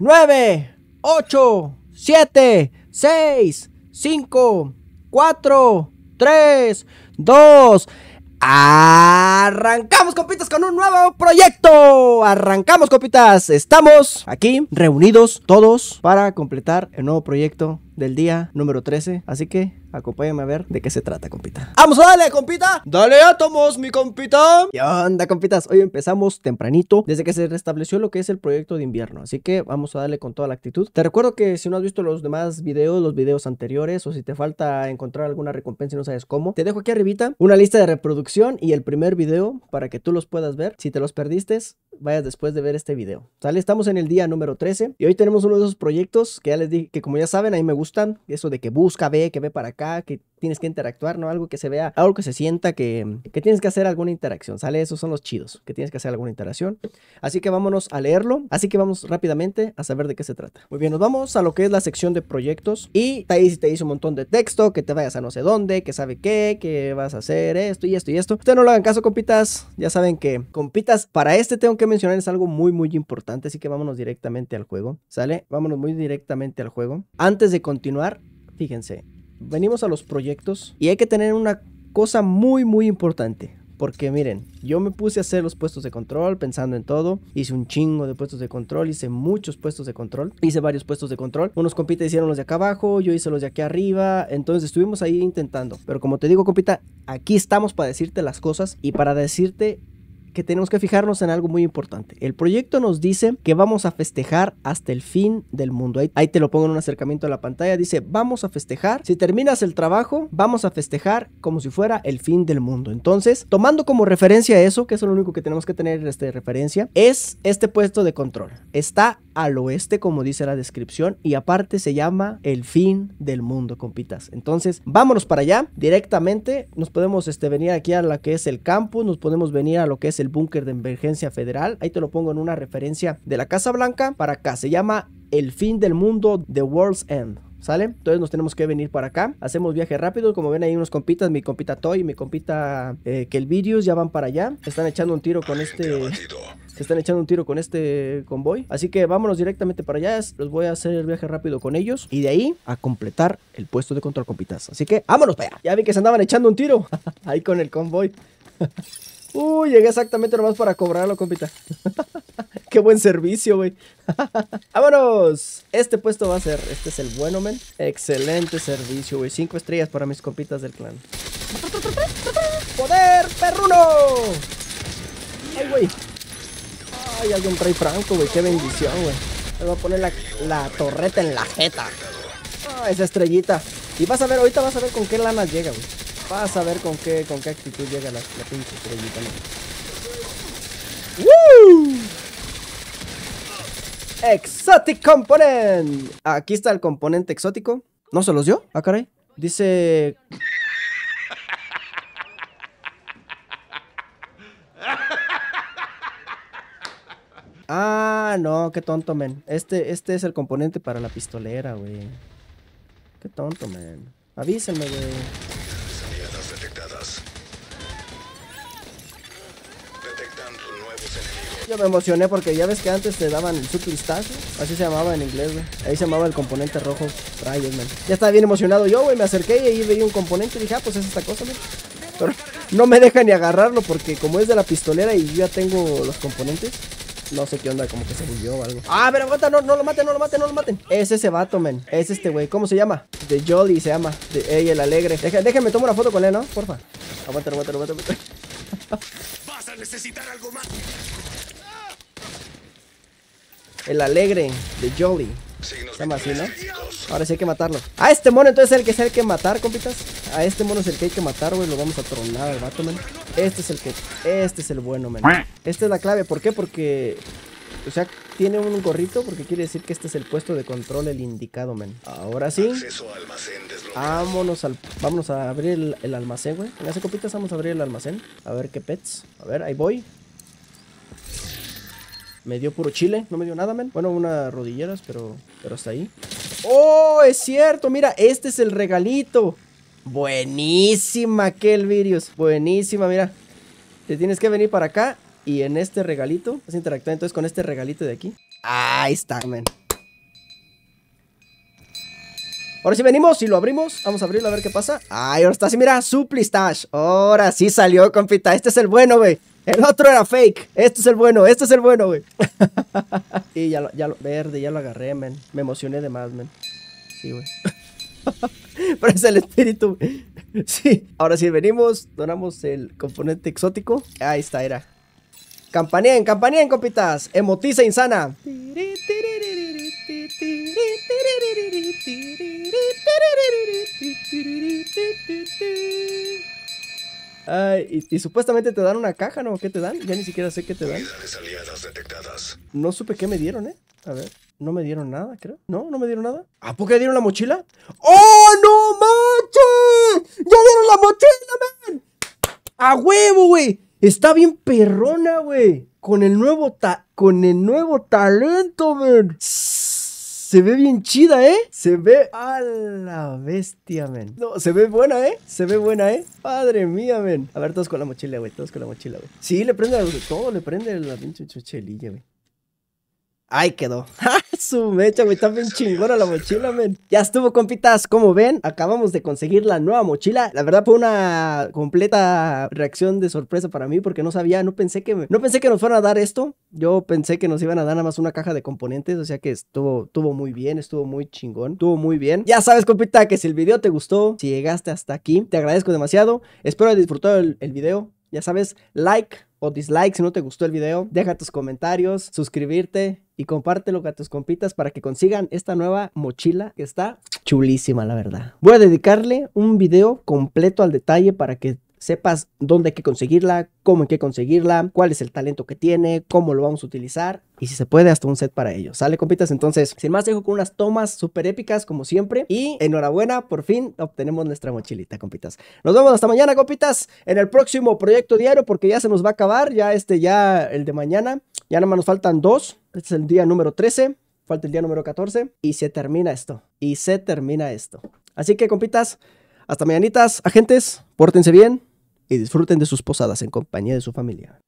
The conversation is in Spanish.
9, 8, 7, 6, 5, 4, 3, 2. Arrancamos, compitas, con un nuevo proyecto. Arrancamos, compitas. Estamos aquí reunidos todos para completar el nuevo proyecto del día número 13. Así que acompáñame a ver de qué se trata, compita. ¡Vamos, dale, compita! ¡Dale átomos, mi compita! Y onda, compitas? Hoy empezamos tempranito, desde que se restableció lo que es el proyecto de invierno. Así que vamos a darle con toda la actitud. Te recuerdo que si no has visto los demás videos, los videos anteriores, o si te falta encontrar alguna recompensa y no sabes cómo, te dejo aquí arribita una lista de reproducción y el primer video para que tú los puedas ver. Si te los perdiste, vayas después de ver este video. ¿Sale? Estamos en el día número 13 y hoy tenemos uno de esos proyectos que ya les dije que como ya saben, a me gusta eso de que busca, ve, que ve para acá, que tienes que interactuar, ¿no? Algo que se vea, algo que se sienta mm, que, tienes que hacer alguna interacción, ¿sale? Esos son los chidos, que tienes que hacer alguna interacción. Así que vámonos a leerlo. Así que vamos rápidamente a saber de qué se trata. Muy bien, nos vamos a lo que es la sección de proyectos. Y ahí te dice un montón de texto, que te vayas a no sé dónde, que sabe qué, que vas a hacer esto y esto y esto. Ustedes no lo hagan caso, compitas. Ya saben que, compitas, para este tengo que mencionar es algo muy, muy importante. Así que vámonos directamente al juego, ¿sale? Vámonos muy directamente al juego. Antes de continuar, fíjense, venimos a los proyectos y hay que tener una cosa muy, muy importante. Porque miren, yo me puse a hacer los puestos de control pensando en todo. Hice un chingo de puestos de control, hice muchos puestos de control, hice varios puestos de control. Unos compitas hicieron los de acá abajo, yo hice los de aquí arriba. Entonces estuvimos ahí intentando. Pero como te digo, compita, aquí estamos para decirte las cosas y para decirte que tenemos que fijarnos en algo muy importante. El proyecto nos dice que vamos a festejar hasta el fin del mundo. Ahí, te lo pongo en un acercamiento a la pantalla. Dice, vamos a festejar. Si terminas el trabajo, vamos a festejar como si fuera el fin del mundo. Entonces, tomando como referencia eso, que es lo único que tenemos que tener este, referencia, es este puesto de control. Está al oeste, como dice la descripción, y aparte se llama el fin del mundo, compitas. Entonces, vámonos para allá directamente. Nos podemos este, venir aquí a la que es el campus, nos podemos venir a lo que es el búnker de emergencia federal. Ahí te lo pongo en una referencia de la Casa Blanca para acá. Se llama El fin del mundo, The World's End. ¿Sale? Entonces nos tenemos que venir para acá. Hacemos viaje rápido. Como ven ahí unos compitas, mi compita Toy, mi compita el eh, Kelvirius, ya van para allá. Están echando un tiro con este... están echando un tiro con este convoy. Así que vámonos directamente para allá. Los voy a hacer el viaje rápido con ellos. Y de ahí a completar el puesto de control, compitas. Así que vámonos para allá. Ya vi que se andaban echando un tiro ahí con el convoy. Uy, uh, llegué exactamente nomás para cobrarlo, compita. Qué buen servicio, güey. ¡Vámonos! Este puesto va a ser. Este es el bueno, men. Excelente servicio, güey. Cinco estrellas para mis compitas del clan. ¡Poder, perruno! ¡Ay, güey! ¡Ay, hay un rey franco, güey! ¡Qué bendición, güey! Me va a poner la, torreta en la jeta. ¡Ah, esa estrellita! Y vas a ver, ahorita vas a ver con qué lana llega, güey. Vas a ver con qué, con qué actitud llega la, pinche estrellita. ¡Woo! Exotic Component. Aquí está el componente exótico. ¿No se los dio? Ah, caray. Dice... Ah, no, qué tonto, men. Este, este es el componente para la pistolera, güey. Qué tonto, men. Avísenme, güey. Yo me emocioné porque ya ves que antes te daban el cristazo Así se llamaba en inglés, güey. Ahí se llamaba el componente rojo Rayos, Ya estaba bien emocionado yo, güey. Me acerqué y ahí veía un componente y dije, ah, pues es esta cosa, Pero no me deja ni agarrarlo porque como es de la pistolera y yo ya tengo los componentes. No sé qué onda, como que se huyó o algo. Ah, pero aguanta, no, lo maten, no lo maten, no lo maten. Es ese vato, men. Es este güey. ¿Cómo se llama? De Jolly se llama. De ella, el alegre. Déjame, tomo una foto con él, ¿no? Porfa. Aguanta, aguanta, aguanta. aguanta. necesitar algo más. El alegre de Jolly. Se Ahora sí hay que matarlo. A este mono entonces es el que se hay que matar, compitas. A este mono es el que hay que matar, güey. Lo vamos a tronar al vato, Este es el que. Este es el bueno, man. Esta es la clave. ¿Por qué? Porque. O sea, tiene un gorrito porque quiere decir que este es el puesto de control, el indicado, man. Ahora sí. Vámonos al, vámonos a abrir el, almacén, güey. En hace copitas vamos a abrir el almacén. A ver qué pets. A ver, ahí voy. Me dio puro chile, no me dio nada, men. Bueno, unas rodilleras, pero, pero hasta ahí. ¡Oh, es cierto! Mira, este es el regalito. Buenísima, Kelvirius. Buenísima, mira. Te tienes que venir para acá y en este regalito, vas a interactuar entonces con este regalito de aquí. Ahí está, men. Ahora sí venimos y lo abrimos. Vamos a abrirlo a ver qué pasa. Ay, ahora está sí, mira, Suplistash. Ahora sí salió, compita. Este es el bueno, güey. El otro era fake. Este es el bueno, este es el bueno, güey. y ya lo, ya verde, ya lo agarré, men. Me emocioné de más, men. Sí, güey. Pero es el espíritu. Sí. Ahora sí, venimos, donamos el componente exótico. Ahí está, era. Campanien, en compitas. Emotiza insana. Ay, y, supuestamente te dan una caja, ¿no? ¿Qué te dan? Ya ni siquiera sé qué te dan. No supe qué me dieron, ¿eh? A ver, no me dieron nada, creo. No, no me dieron nada. ¿A poco ya dieron la mochila? ¡Oh, no macho! ¡Ya dieron la mochila, man! ¡A huevo, güey! Está bien perrona, güey. Con el nuevo ta con el nuevo talento, man. Se ve bien chida, ¿eh? Se ve a la bestia, men. No, se ve buena, ¿eh? Se ve buena, ¿eh? Padre mía, men. A ver, todos con la mochila, güey. Todos con la mochila, güey. Sí, le prende todo, le prende la pinche chuchelilla, güey. Ahí quedó. Su mecha, güey, está bien chingona la mochila, men. Ya estuvo, compitas. Como ven, acabamos de conseguir la nueva mochila. La verdad fue una completa reacción de sorpresa para mí porque no sabía, no pensé que, no pensé que nos fueran a dar esto. Yo pensé que nos iban a dar nada más una caja de componentes, o sea que estuvo, estuvo muy bien, estuvo muy chingón, estuvo muy bien. Ya sabes, compita, que si el video te gustó, si llegaste hasta aquí, te agradezco demasiado. Espero hayas disfrutado el video. Ya sabes, like o dislike si no te gustó el video. Deja tus comentarios, suscribirte y compártelo con tus compitas para que consigan esta nueva mochila que está chulísima, la verdad. Voy a dedicarle un video completo al detalle para que sepas dónde hay que conseguirla, cómo hay que conseguirla, cuál es el talento que tiene, cómo lo vamos a utilizar y si se puede hasta un set para ello. Sale compitas entonces, sin más dejo con unas tomas súper épicas como siempre y enhorabuena, por fin obtenemos nuestra mochilita compitas. Nos vemos hasta mañana compitas en el próximo proyecto diario porque ya se nos va a acabar, ya este ya el de mañana, ya nada más nos faltan dos, este es el día número 13, falta el día número 14 y se termina esto, y se termina esto. Así que compitas, hasta mañanitas, agentes, pórtense bien, y disfruten de sus posadas en compañía de su familia.